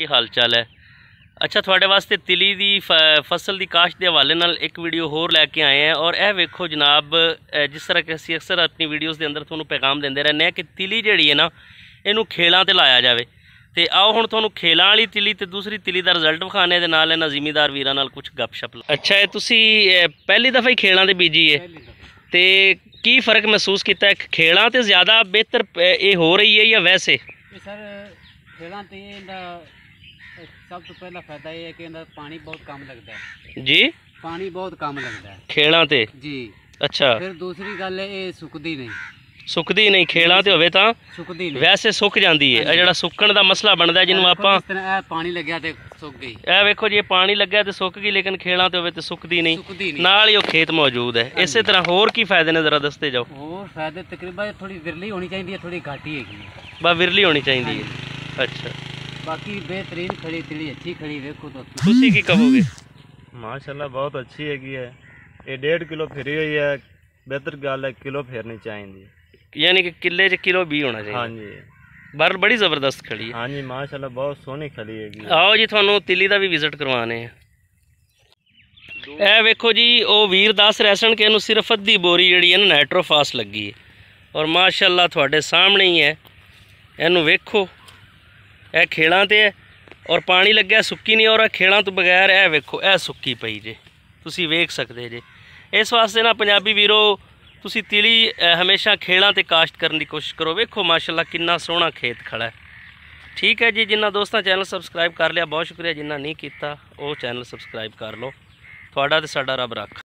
ਕੀ ਹਾਲ ਚਾਲ ਹੈ ਅੱਛਾ ਤੁਹਾਡੇ ਵਾਸਤੇ ਤਿਲੀ ਦੀ ਫਸਲ ਦੀ ਕਾਸ਼ ਦੇ ਹਵਾਲੇ ਨਾਲ ਇੱਕ ਵੀਡੀਓ ਹੋਰ ਲੈ ਕੇ ਆਏ ਆ ਔਰ ਇਹ ਵੇਖੋ ਜਨਾਬ ਜਿਸ ਤਰ੍ਹਾਂ ਕਿ ਅਸੀਂ ਅਕਸਰ ਆਪਣੀ ਵੀਡੀਓਜ਼ ਦੇ ਅੰਦਰ ਤੁਹਾਨੂੰ ਪੈਗਾਮ ਦਿੰਦੇ ਰਹਿੰਦੇ ਆ ਕਿ ਤਿਲੀ ਜਿਹੜੀ ਹੈ ਨਾ ਇਹਨੂੰ ਖੇਲਾਂ ਤੇ ਲਾਇਆ ਜਾਵੇ ਤੇ ਆਓ ਹੁਣ ਤੁਹਾਨੂੰ ਖੇਲਾਂ ਵਾਲੀ ਤਿਲੀ ਤੇ ਦੂਸਰੀ ਤਿਲੀ ਦਾ ਰਿਜ਼ਲਟ ਵਿਖਾਣੇ ਦੇ ਨਾਲ ਇਹਨਾਂ ਜ਼ਿਮੀਦਾਰ ਵੀਰਾਂ ਨਾਲ ਕੁਝ ਗੱਪਸ਼ਪ ਅੱਛਾ ਇਹ ਤੁਸੀਂ ਪਹਿਲੀ ਦਫਾ ਹੀ ਖੇਲਾਂ ਦੇ ਬੀਜੀ ਹੈ ਤੇ ਕੀ ਫਰਕ ਮਹਿਸੂਸ ਕੀਤਾ ਖੇਲਾਂ ਤੇ ਜ਼ਿਆਦਾ ਬਿਹਤਰ ਇਹ ਹੋ ਰਹੀ ਹੈ ਜਾਂ ਵੈਸੇ ਸਰ ਖੇਲਾਂ ਤੇ ਇਹਦਾ ਸਭ ਤੋਂ ਪਹਿਲਾ ਫਾਇਦਾ ਇਹ ਹੈ ਕਿ ਇਹਦਾ ਪਾਣੀ ਬਹੁਤ ਕੰਮ ਲੱਗਦਾ ਹੈ ਜੀ ਪਾਣੀ ਬਹੁਤ ਕੰਮ ਲੱਗਦਾ ਹੈ ਖੇਲਾਂ ਤੇ ਜੀ ਅੱਛਾ ਫਿਰ ਦੂਸਰੀ ਗੱਲ ਹੈ, ਇਹ ਸੁੱਕਦੀ ਨਹੀਂ ਸੁੱਕਦੀ ਨਹੀਂ ਖੇਲਾਂ ਤੇ ਹੋਵੇ ਤਾਂ ਸੁੱਕਦੀ ਨਹੀਂ ਵੈਸੇ ਸੁੱਕ ਜਾਂਦੀ ਹੈ ਇਹ ਜਿਹੜਾ ਸੁੱਕਣ ਦਾ ਮਸਲਾ ਬਣਦਾ ਜਿਹਨੂੰ ਆਪਾਂ ਇਸ ਤਰ੍ਹਾਂ ਇਹ ਪਾਣੀ ਲੱਗਿਆ ਤੇ ਸੁੱਕ ਗਈ ਇਹ ਵੇਖੋ ਜੀ ਇਹ ਪਾਣੀ ਲੱਗਿਆ ਤੇ ਸੁੱਕ ਗਈ ਲੇਕਿਨ ਖੇਲਾਂ ਤੇ ਹੋਵੇ ਤੇ ਸੁੱਕਦੀ ਨਹੀਂ ਨਹੀਂ ਨਾਲ ਹੀ ਉਹ ਖੇਤ ਮੌਜੂਦ ਹੈ ਇਸੇ ਤਰ੍ਹਾਂ ਹੋਰ ਕੀ ਫਾਇਦੇ ਨੇ ਜ਼ਰਾ ਦੱਸਦੇ ਜਾਓ ਹੋਰ ਫਾਇਦੇ ਤਕਰੀਬਨ ਥੋੜੀ ਵਿਰਲੀ ਹੋਣੀ ਚਾਹੀਦੀ ਹੈ ਥੋੜੀ ਘਾਟੀ ਹੈਗੀ ਬਾ ਵਿਰਲੀ ਹੋਣੀ ਚਾਹੀਦੀ ਹੈ ਅੱਛਾ ਬਾਕੀ ਬਿਹਤਰੀਨ ਖੜੀ ਤੜੀ ਅੱਛੀ ਖੜੀ ਵੇਖੋ ਤਾਂ ਤੁਸੀਂ ਕੀ ਕਹੋਗੇ ਮਾਸ਼ਾਅੱਲਾ ਬਹੁਤ ਅੱਛੀ ਹੈਗੀ ਹੈ ਇਹ 1.5 ਕਿਲੋ ਫੇਰੀ ਹੋਈ ਹੈ ਬਿਹਤਰ ਗੱਲ ਹੈ ਕਿਲੋ ਫੇਰਨੀ ਚਾਹੀਦੀ ਯਾਨੀ ਕਿ ਕਿੱਲੇ 'ਚ ਕਿਲੋ ਵੀ ਹੋਣਾ ਚਾਹੀਦਾ ਹਾਂਜੀ ਬਰਲ ਬੜੀ ਜ਼ਬਰਦਸਤ ਖੜੀ ਹੈ ਹਾਂਜੀ ਮਾਸ਼ਾਅੱਲਾ ਬਹੁਤ ਸੋਹਣੀ ਖੜੀ ਹੈਗੀ ਆਓ ਜੀ ਤੁਹਾਨੂੰ ਤਿੱਲੀ ਦਾ ਵੀ ਵਿਜ਼ਿਟ ਕਰਵਾਣੇ ਆ ਇਹ ਵੇਖੋ ਜੀ ਉਹ ਵੀਰ ਦਾਸ ਰੈਸਣ ਕੇ ਨੂੰ ਸਿਰਫ ਅੱਧੀ ਬੋਰੀ ਜਿਹੜੀ ਹੈ ਨਾ ਨਾਈਟ੍ਰੋਫਾਸ ਲੱਗੀ ਹੈ ਔਰ ਮਾਸ਼ਾਅੱਲਾ ਤੁਹਾਡੇ ਸਾਹਮਣੇ ਹੀ ਹੈ ਇਹਨੂੰ ਵੇਖੋ ਇਹ ਖੇਲਾਂ ਤੇ ਹੈ ਔਰ ਪਾਣੀ ਲੱਗਿਆ ਸੁੱਕੀ ਨਹੀਂ ਔਰ ਇਹ ਖੇਲਾਂ ਤੋਂ ਬਗੈਰ ਇਹ ਵੇਖੋ ਇਹ ਸੁੱਕੀ ਪਈ ਜੇ ਤੁਸੀਂ ਵੇਖ ਸਕਦੇ ਜੇ ਇਸ ਵਾਸਤੇ ਨਾ ਪੰਜਾਬੀ ਵੀਰੋ ਤੁਸੀਂ ਤਿਲੀ ਹਮੇਸ਼ਾ ਖੇਲਾਂ ਤੇ ਕਾਸ਼ਤ ਕਰਨ ਦੀ ਕੋਸ਼ਿਸ਼ ਕਰੋ ਵੇਖੋ ਮਾਸ਼ਾਅੱਲਾ ਕਿੰਨਾ ਸੋਹਣਾ ਖੇਤ ਖੜਾ ਹੈ ਠੀਕ ਹੈ ਜੀ ਜਿਨ੍ਹਾਂ ਦੋਸਤਾਂ ਚੈਨਲ ਸਬਸਕ੍ਰਾਈਬ ਕਰ ਲਿਆ ਬਹੁਤ ਸ਼ੁਕਰੀਆ ਜਿਨ੍ਹਾਂ ਨਹੀਂ ਕੀਤਾ ਉਹ ਚੈਨਲ ਸਬਸਕ੍ਰਾਈਬ ਕਰ ਲਓ ਤੁਹਾਡਾ ਤੇ ਸਾਡਾ ਰੱਬ ਰੱਖ